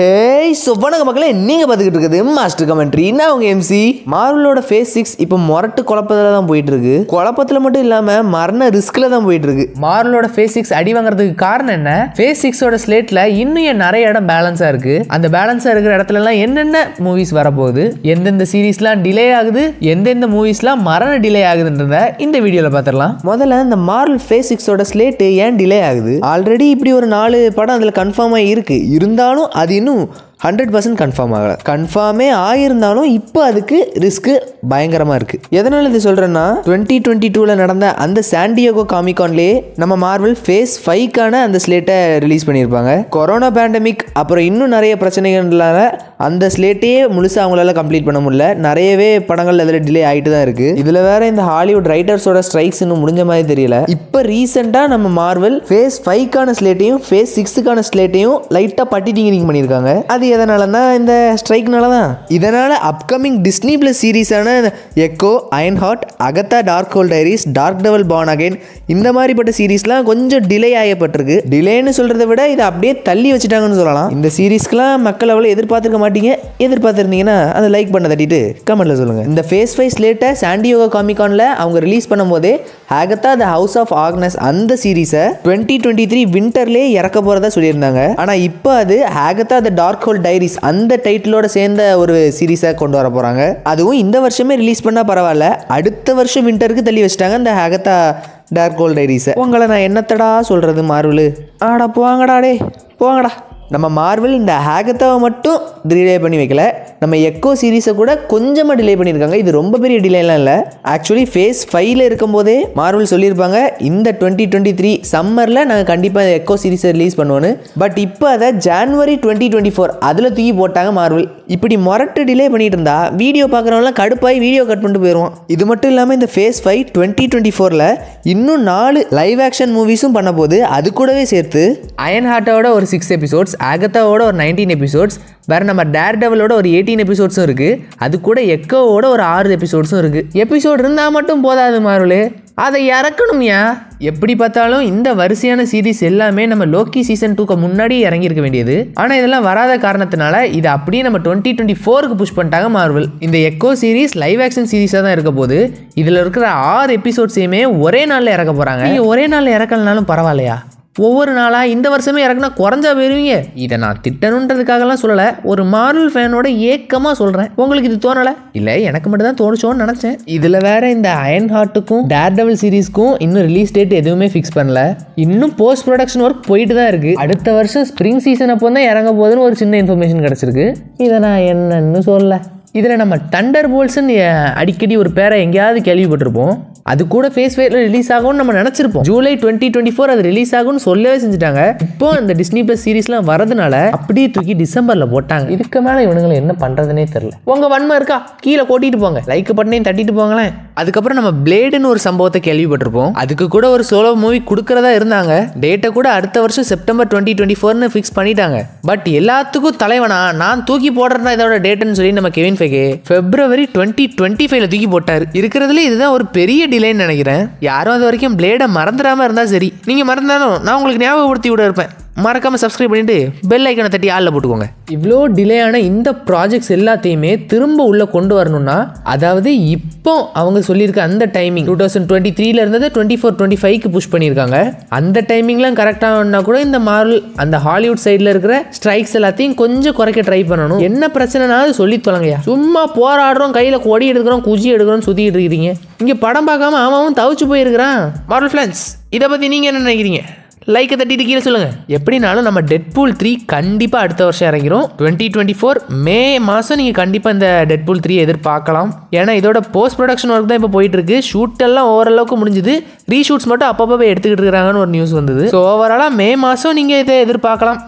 hey so வணக்க மக்களே நீங்கள் பார்த்துக்கிட்டு இருக்குது மாஸ்டர் கமெண்ட்ரி நான் அவங்க எம்சி மார்வலோட ஃபேஸ் சிக்ஸ் இப்போ மொரட்டு குழப்பத்தில் தான் போயிட்டு இருக்கு குழப்பத்தில் மட்டும் இல்லாமல் மரண ரிஸ்கில் தான் போயிட்டு இருக்கு மார்வலோட ஃபேஸ் சிக்ஸ் அடி வாங்குறதுக்கு காரணம் என்ன ஃபேஸ் சிக்ஸோட ஸ்லேட்டில் இன்னும் நிறைய இடம் பேலன்ஸாக இருக்கு அந்த பேலன்ஸாக இருக்கிற இடத்துலலாம் என்னென்ன மூவிஸ் வரப்போகுது எந்தெந்த சீரீஸ்லாம் டிலே ஆகுது எந்தெந்த மூவிஸ்லாம் மரண டிலே ஆகுதுன்றத இந்த வீடியோவில் பார்த்துடலாம் முதல்ல இந்த மார்வல் ஃபேஸ் சிக்ஸோட ஸ்லேட்டு ஏன் டிலே ஆகுது ஆல்ரெடி இப்படி ஒரு நாலு படம் அதில் கன்ஃபார்மாக இருக்குது இருந்தாலும் அது இன்னும் não ஹண்ட்ரட் பர்சன்ட் கன்ஃபார்ம் ஆகல கன்ஃபார்மே ஆகியிருந்தாலும் இப்போ அதுக்கு ரிஸ்க்கு பயங்கரமாக இருக்குது எதனால் இது சொல்கிறேன்னா டுவெண்ட்டி டுவெண்ட்டி டூவில் நடந்த அந்த சாண்டியோகோ காமிகான்லயே நம்ம மார்வல் ஃபேஸ் ஃபைவ்க்கான அந்த ஸ்லேட்டை ரிலீஸ் பண்ணியிருப்பாங்க கொரோனா பேண்டமிக் அப்புறம் இன்னும் நிறைய பிரச்சனைகள்லாம் அந்த ஸ்லேட்டையே முழுசாக அவங்களால கம்ப்ளீட் பண்ண முடியல நிறையவே படங்கள் அதில் டிலே ஆகிட்டு தான் இருக்குது இதில் வேற இந்த ஹாலிவுட் ரைட்டர்ஸோட ஸ்ட்ரைக்ஸ் இன்னும் முடிஞ்ச மாதிரி தெரியல இப்போ ரீசெண்டாக நம்ம மார்வல் ஃபேஸ் ஃபைவ்க்கான ஸ்லேட்டையும் ஃபேஸ் சிக்ஸுக்கான ஸ்லேட்டையும் லைட்டாக பட்டி டிங்கிங் பண்ணியிருக்காங்க அது எதனால தான் இந்த ஸ்ட்ரைக்னால தான் இதனால் அப்கமிங் டிஸ்னி ப்ளஸ் சீரீஸான Echo Iron Heart Agatha Darkhold Diaries Daredevil Born Again இந்த மாதிரிப்பட்ட சீரீஸ்லாம் கொஞ்சம் டிலே ஆகப்பட்டிருக்கு டிலேன்னு சொல்கிறத விட இதை அப்படியே தள்ளி வச்சுட்டாங்கன்னு சொல்லலாம் இந்த சீரீஸ்க்கெலாம் மக்கள் அவ்வளோ எதிர்பார்த்துருக்க மாட்டீங்க எதிர்பார்த்துருந்தீங்கன்னா அதை லைக் பண்ண தட்டிட்டு கமெண்டில் சொல்லுங்கள் இந்த ஃபேஸ் வைஸ் லேட்டாக சாண்டியோகா காமிகானில் அவங்க ரிலீஸ் பண்ணும்போதே Agatha the House of Agnes அந்த சீரீஸை ட்வெண்ட்டி டுவெண்ட்டி த்ரீ வின்டர்லேயே இறக்க போகிறதா சொல்லியிருந்தாங்க ஆனால் இப்போ அது Agatha the Darkhold Diaries அந்த டைட்டிலோட சேர்ந்த ஒரு சீரீஸாக கொண்டு வர போகிறாங்க அதுவும் இந்த வருஷமே ரிலீஸ் பண்ணால் பரவாயில்ல அடுத்த வருஷம் வின்டருக்கு தள்ளி வச்சிட்டாங்க இந்த ஹேகத்தா டார்க் ஹோல் டைரிஸை உங்களை நான் என்னத்தடா சொல்கிறது மார்வல் ஆடா போவாங்கடா டே போங்கடா நம்ம மார்வல் இந்த ஹேகத்தாவை மட்டும் டிலே பண்ணி வைக்கல நம்ம எக்கோ சீரீஸை கூட கொஞ்சமாக டிலே பண்ணியிருக்காங்க இது ரொம்ப பெரிய டிலேலாம் இல்லை ஆக்சுவலி ஃபேஸ் ஃபைவ்ல இருக்கும்போதே மார்வல் சொல்லியிருப்பாங்க இந்த டுவெண்ட்டி டுவெண்ட்டி த்ரீ சம்மரில் நாங்கள் கண்டிப்பாக எக்கோ சீரீஸை ரிலீஸ் பண்ணுவோன்னு பட் இப்போ அதை ஜான்வரி டுவெண்ட்டி டுவெண்ட்டி ஃபோர் அதில் தூக்கி போட்டாங்க மார்வல் இப்படி மொரட்டு டிலே பண்ணிட்டு இருந்தா வீடியோ பார்க்குறவங்களாம் கடுப்பாகி வீடியோ கட் பண்ணிட்டு போயிடுவோம் இது மட்டும் இல்லாமல் இந்த ஃபேஸ் ஃபைவ் டுவெண்ட்டி டுவெண்ட்டி ஃபோரில் இன்னும் நாலு லைவ் ஆக்ஷன் மூவிஸும் பண்ண போது அது கூடவே சேர்த்து அயன் ஹார்ட்டோட ஒரு சிக்ஸ் எபிசோட்ஸ் ஆகத்தாவோட ஒரு நைன்டீன் எபிசோட்ஸ் வேறு நம்ம டேர் டெவலோட ஒரு எயிட்டீன் எபிசோட்ஸும் இருக்குது அது கூட எக்கோவோட ஒரு ஆறு எபிசோட்ஸும் இருக்குது எபிசோட் இருந்தால் மட்டும் போதாது மாருளே அதை இறக்கணும்யா எப்படி பார்த்தாலும் இந்த வரிசையான சீரீஸ் எல்லாமே நம்ம லோக்கி சீசன் டூக்கு முன்னாடி இறங்கியிருக்க வேண்டியது ஆனால் இதெல்லாம் வராத காரணத்தினால இது அப்படியே நம்ம டுவெண்ட்டி டுவெண்ட்டி ஃபோருக்கு புஷ் பண்ணிட்டாங்க மார்வல் இந்த எக்கோ சீரீஸ் லைவ் ஆக்ஷன் சீரீஸாக தான் இருக்க போது இதில் இருக்கிற ஆறு எபிசோட்ஸையுமே ஒரே நாளில் இறக்க போகிறாங்க நீங்கள் ஒரே நாளில் இறக்கலனாலும் பரவாயில்லையா ஒவ்வொரு நாளாக இந்த வருஷமே இறக்குனா குறைஞ்சா போயிருவீங்க இதை நான் திட்டணுன்றதுக்காகலாம் சொல்லலை ஒரு மாரல் ஃபேனோட ஏக்கமாக சொல்கிறேன் உங்களுக்கு இது தோணலை இல்லை எனக்கு மட்டும் தான் தோணுச்சோன்னு நினச்சேன் இதில் வேற இந்த அயன் ஹார்ட்டுக்கும் டேர் டபுள் சீரீஸ்க்கும் இன்னும் ரிலீஸ் டேட் எதுவுமே ஃபிக்ஸ் பண்ணல இன்னும் போஸ்ட் ப்ரொடக்ஷன் ஒர்க் போயிட்டு தான் இருக்குது அடுத்த வருஷம் ஸ்ப்ரிங் சீசன் அப்போ தான் இறங்க போகுதுன்னு ஒரு சின்ன இன்ஃபர்மேஷன் கிடச்சிருக்கு இதை நான் என்னன்னு சொல்லலை இதில் நம்ம தண்டர் போல்ஸ்ன்னு அடிக்கடி ஒரு பேரை எங்கேயாவது கேள்விப்பட்டிருப்போம் அது கூட ஃபேஸ் ஃபைவ்ல ரிலீஸ் ஆகும்னு நம்ம நினைச்சிருப்போம் ஜூலை டுவெண்ட்டி டுவெண்ட்டி ஃபோர் அது ரிலீஸ் ஆகும்னு சொல்லவே செஞ்சுட்டாங்க இப்போ அந்த டிஸ்னி பிளஸ் சீரிஸ்லாம் வரதுனால அப்படியே தூக்கி டிசம்பரில் போட்டாங்க இதுக்கு மேலே இவனுங்களை என்ன பண்ணுறதுனே தெரில உங்க வன்மை இருக்கா கீழே கொட்டிட்டு போங்க லைக் பட்டனையும் தட்டிட்டு போங்களேன் அதுக்கப்புறம் நம்ம பிளேடுன்னு ஒரு சம்பவத்தை கேள்விப்பட்டிருப்போம் அதுக்கு கூட ஒரு சோலோ மூவி கொடுக்கறதா இருந்தாங்க டேட்டை கூட அடுத்த வருஷம் செப்டம்பர் டுவெண்ட்டி டுவெண்ட்டி ஃபோர்னு ஃபிக்ஸ் பண்ணிட்டாங்க பட் எல்லாத்துக்கும் தலைவனா நான் தூக்கி போடுறேன்னா இதோட டேட்டுன்னு சொல்லி நம்ம Kevin Feige February twenty twenty ஃபைவ்ல தூக்கி போட்டார் இருக்கிறதுல இதுதான் ஒரு பெரிய டிலேன்னு நினைக்கிறேன் யாரும் அது வரைக்கும் பிளேடை மறந்துடாம இருந்தால் சரி நீங்கள் மறந்தாலும் நான் உங்களுக்கு ஞாபகப்படுத்தி விட இருப்பேன் மறக்காமல் சப்ஸ்கிரைப் பண்ணிவிட்டு பெல் ஐக்கனை தட்டி ஆளில் போட்டுக்கோங்க இவ்வளோ டிலே ஆன இந்த ப்ராஜெக்ட்ஸ் எல்லாத்தையுமே திரும்ப உள்ளே கொண்டு வரணும்னா அதாவது இப்போ அவங்க சொல்லியிருக்க அந்த டைமிங் டூ தௌசண்ட் டுவெண்ட்டி த்ரீல இருந்தது டுவெண்ட்டி ஃபோர் டுவெண்ட்டி ஃபைவ்க்கு புஷ் பண்ணியிருக்காங்க அந்த டைமிங்லாம் கரெக்டாகனா கூட இந்த மார்வல் அந்த ஹாலிவுட் சைடில் இருக்கிற ஸ்ட்ரைக்ஸ் எல்லாத்தையும் கொஞ்சம் குறைக்க ட்ரை பண்ணணும் என்ன பிரச்சனைனா அது சொல்லி தொலைங்கயா சும்மா போராடுறோம் கையில் கொடி எடுக்கிறோம் குஜி எடுக்கிறோம் சுற்றிக்கிட்டு இருக்கிறீங்க இங்கே படம் பார்க்காம ஆமாவும் தவிச்சு போயிருக்கிறான் மார்வல் ஃப்ளான்ஸ் இதை பற்றி நீங்கள் என்ன நினைக்கிறீங்க லைக்கை தட்டிட்டு கீழே சொல்லுங்கள் எப்படினாலும் நம்ம டெட் பூல் த்ரீ கண்டிப்பாக அடுத்த வருஷம் இறங்கிரும் டுவெண்ட்டி டுவெண்ட்டி ஃபோர் மே மாதம் நீங்கள் கண்டிப்பாக இந்த டெட் பூல் த்ரீ எதிர்பார்க்கலாம் ஏன்னா இதோட போஸ்ட் ப்ரொடக்ஷன் ஒர்க் தான் இப்போ போயிட்டுருக்கு ஷூட்டெல்லாம் ஓரளவுக்கு முடிஞ்சுது ரீஷூட்ஸ் மட்டும் அப்பப்போ போய் எடுத்துக்கிட்டு இருக்காங்கன்னு ஒரு நியூஸ் வந்தது ஸோ ஓவராலாக மே மாதம் நீங்கள் இதை எதிர்பார்க்கலாம்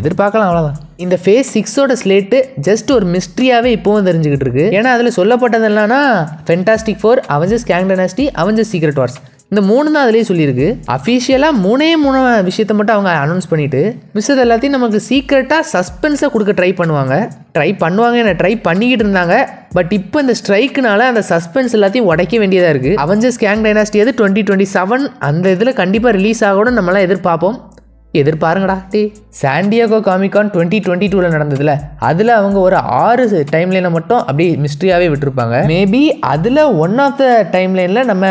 எதிர்பார்க்கலாம் அவ்வளோதான் இந்த ஃபேஸ் சிக்ஸோட ஸ்லேட்டு ஜஸ்ட் ஒரு மிஸ்ட்ரியாகவே இப்போவும் தெரிஞ்சுக்கிட்டு இருக்கு ஏன்னா அதில் சொல்லப்பட்டது என்னன்னா Fantastic Four Avengers Kang Avengers Secret Wars இந்த மூணு தான் அதுலேயும் சொல்லியிருக்கு அஃபிஷியலாக மூணே மூணு விஷயத்தை மட்டும் அவங்க அனௌன்ஸ் பண்ணிவிட்டு மிஸ்ஸது எல்லாத்தையும் நமக்கு சீக்கிரட்டாக சஸ்பென்ஸை கொடுக்க ட்ரை பண்ணுவாங்க ட்ரை பண்ணுவாங்க என்ன ட்ரை பண்ணிக்கிட்டு இருந்தாங்க பட் இப்போ இந்த ஸ்ட்ரைக்குனால அந்த சஸ்பென்ஸ் எல்லாத்தையும் உடைக்க வேண்டியதாக இருக்குது அவஞ்சர்ஸ் கேங் டைனாஸ்டி அது டுவெண்ட்டி டுவெண்ட்டி செவன் அந்த இதில் கண்டிப்பாக ரிலீஸ் ஆகணும் நம்மளாம் எதிர்பார்ப்போம் எதிர்பாருங்கடா டே சாண்டியாகோ காமிக்கான் டுவெண்ட்டி டுவெண்ட்டி டூவில் நடந்ததுல அதில் அவங்க ஒரு ஆறு டைம்லைனை மட்டும் அப்படியே மிஸ்ட்ரியாகவே விட்டுருப்பாங்க மேபி அதில் ஒன் ஆஃப் த டைம்லைனில் நம்ம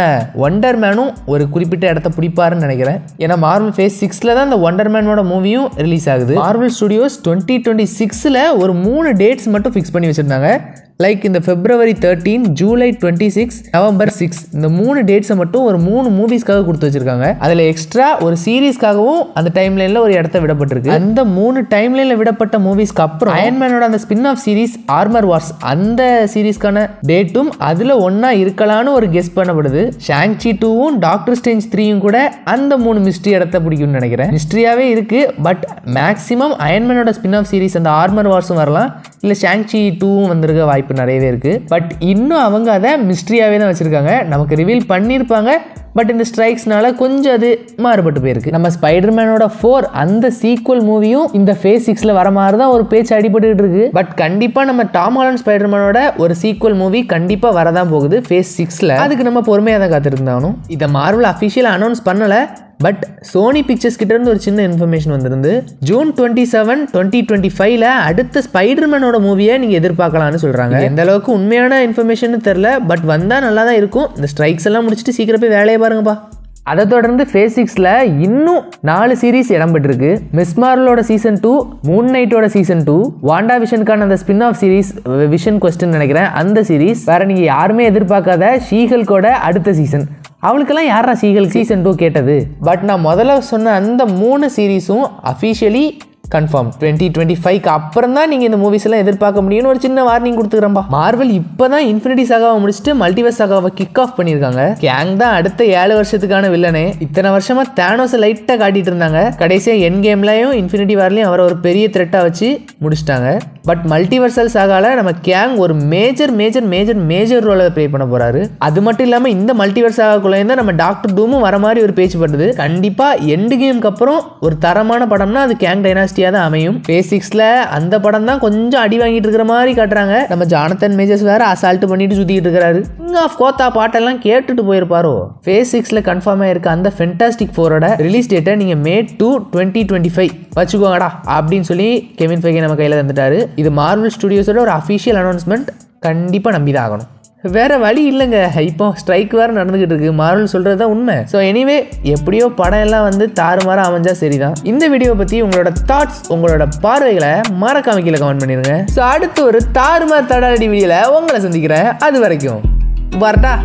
ஒண்டர் மேனும் ஒரு குறிப்பிட்ட இடத்த பிடிப்பாருன்னு நினைக்கிறேன் ஏன்னா மார்வல் ஃபேஸ் சிக்ஸில் தான் இந்த ஒண்டர் மேனோட மூவியும் ரிலீஸ் ஆகுது மார்வல் ஸ்டுடியோஸ் டுவெண்ட்டி டுவெண்ட்டி சிக்ஸில் ஒரு மூணு டேட்ஸ் மட்டும் ஃபிக்ஸ் பண்ணி வச்சுருந்தாங்க லைக் இந்த February thirteen July twenty six November six இந்த மூணு டேட்ஸை மட்டும் ஒரு மூணு மூவிஸ்க்காக கொடுத்து வச்சிருக்காங்க அதில் எக்ஸ்ட்ரா ஒரு சீரீஸ்க்காகவும் அந்த டைம் லைனில் ஒரு இடத்த விடப்பட்டிருக்கு அந்த மூணு டைம் லைனில் விடப்பட்ட மூவிஸ்க்கு அப்புறம் அயன்மேனோட அந்த spin off series Armor Wars அந்த சீரீஸ்க்கான டேட்டும் அதில் ஒன்றா இருக்கலான்னு ஒரு கெஸ் பண்ணப்படுது ஷாங்சி டூவும் டாக்டர் ஸ்டேஞ்ச் த்ரீயும் கூட அந்த மூணு மிஸ்ட்ரி இடத்த பிடிக்கும்னு நினைக்கிறேன் மிஸ்ட்ரியாகவே இருக்குது பட் மேக்ஸிமம் அயன்மேனோட ஸ்பின் ஆஃப் சீரீஸ் அந்த ஆர்மர் வார்ஸும் வரலாம் இல்லை ஷாங்சி டூவும் வந்திருக்க வாய்ப்பு வாய்ப்பு நிறையவே இருக்குது பட் இன்னும் அவங்க அதை மிஸ்ட்ரியாகவே தான் வச்சுருக்காங்க நமக்கு ரிவீல் பண்ணியிருப்பாங்க பட் இந்த ஸ்ட்ரைக்ஸ்னால கொஞ்சம் அது மாறுபட்டு போயிருக்கு நம்ம ஸ்பைடர்மேனோட ஃபோர் அந்த சீக்வல் மூவியும் இந்த ஃபேஸ் சிக்ஸில் வர மாதிரி தான் ஒரு பேச்சு அடிபட்டு இருக்கு பட் கண்டிப்பாக நம்ம டாம் ஹாலன் ஸ்பைடர்மேனோட ஒரு சீக்வல் மூவி கண்டிப்பாக வரதான் போகுது ஃபேஸ் சிக்ஸில் அதுக்கு நம்ம பொறுமையாக தான் காத்திருந்தாலும் இதை மார்வல் அஃபிஷியல் அனௌன்ஸ் பண்ணலை பட் சோனி பிக்சர்ஸ் கிட்டேருந்து ஒரு சின்ன இன்ஃபர்மேஷன் வந்திருந்து June twenty seven twenty twenty ஃபைவ்ல அடுத்த ஸ்பைடர்மேனோட மூவியை நீங்கள் எதிர்பார்க்கலாம்னு சொல்கிறாங்க எந்த அளவுக்கு உண்மையான இன்ஃபர்மேஷன் தெரில பட் வந்தால் நல்லா தான் இருக்கும் இந்த ஸ்ட்ரைக்ஸ் எல்லாம் முடிச்சுட்டு சீக்கிரம் போய் வேலையை பாருங்கப்பா அதை தொடர்ந்து ஃபேஸ் சிக்ஸில் இன்னும் நாலு சீரீஸ் இடம்பெற்றிருக்கு மிஸ் மார்வலோட சீசன் டூ மூன் நைட்டோட சீசன் டூ வாண்டா விஷனுக்கான அந்த spin off series Vision question நினைக்கிறேன் அந்த சீரீஸ் வேற நீங்கள் யாருமே எதிர்பார்க்காத ஷீஹல்கோட அடுத்த சீசன் அவளுக்கெல்லாம் யாரா சீகல் சீசன் டூ கேட்டது பட் நான் முதல்ல சொன்ன அந்த மூணு சீரீஸும் அஃபிஷியலி கன்ஃபார்ம் டுவெண்ட்டி டுவெண்ட்டி ஃபைவ்க்கு அப்புறம் தான் நீங்கள் இந்த மூவிஸ்லாம் எதிர்பார்க்க முடியும்னு ஒரு சின்ன வார்னிங் கொடுத்துக்கிறேன்பா மார்வல் இப்போ தான் இன்ஃபினிட்டி சகாவை முடிச்சுட்டு மல்டிவர்ஸ் சகாவை கிக் ஆஃப் பண்ணியிருக்காங்க கேங் தான் அடுத்த ஏழு வருஷத்துக்கான வில்லனே இத்தனை வருஷமா தேனோஸை லைட்டாக காட்டிட்டு இருந்தாங்க கடைசியாக என் கேம்லையும் இன்ஃபினிட்டி வார்லையும் அவரை ஒரு பெரிய த்ரெட்டாக வச்சு முடிச்சிட்டாங்க பட் மல்டிவர்சல் சாகால நம்ம கேங் ஒரு மேஜர் மேஜர் மேஜர் மேஜர் ரோலை ப்ளே பண்ண போறாரு அது மட்டும் இல்லாமல் இந்த மல்டிவர்ஸ் தான் நம்ம டாக்டர் டூமும் வர மாதிரி ஒரு பேச்சு பண்ணுறது கண்டிப்பாக எண்டு கேம்க்கு அப்புறம் ஒரு தரமான படம்னா அது கேங் டைனாஸ்டி யுக்தியாக தான் அமையும் பேசிக்ஸில் அந்த படம் தான் கொஞ்சம் அடி வாங்கிட்டு இருக்கிற மாதிரி காட்டுறாங்க நம்ம ஜானத்தன் மேஜர்ஸ் வேறு அசால்ட் பண்ணிட்டு சுற்றிட்டு இருக்கிறாரு இங்கே ஆஃப் கோத்தா பாட்டெல்லாம் கேட்டுட்டு போயிருப்பாரோ ஃபேஸ் சிக்ஸில் கன்ஃபார்மாக இருக்க அந்த ஃபென்டாஸ்டிக் ஃபோரோட ரிலீஸ் டேட்டை நீங்கள் May two twenty twenty five வச்சுக்கோங்கடா அப்படின்னு சொல்லி கெவின் ஃபைகே நம்ம கையில் தந்துட்டாரு இது மார்வல் ஸ்டுடியோஸோட ஒரு அஃபிஷியல் அனௌன்ஸ்மெண்ட் கண்டிப்பாக நம்பி தான் ஆகணும் வேறு வழி இல்லைங்க இப்போ ஸ்ட்ரைக் வேறு நடந்துகிட்டு இருக்கு மாரல் சொல்கிறது தான் உண்மை ஸோ எனிவே எப்படியோ படம் எல்லாம் வந்து தாறுமாறாக அமைஞ்சா சரிதான் இந்த வீடியோ பற்றி உங்களோட தாட்ஸ் உங்களோட பார்வைகளை மறக்காம கீழே கமெண்ட் பண்ணிடுங்க ஸோ அடுத்து ஒரு தாறுமாறு தடாலடி வீடியோவில் உங்களை சந்திக்கிறேன் அது வரைக்கும் வரட்டா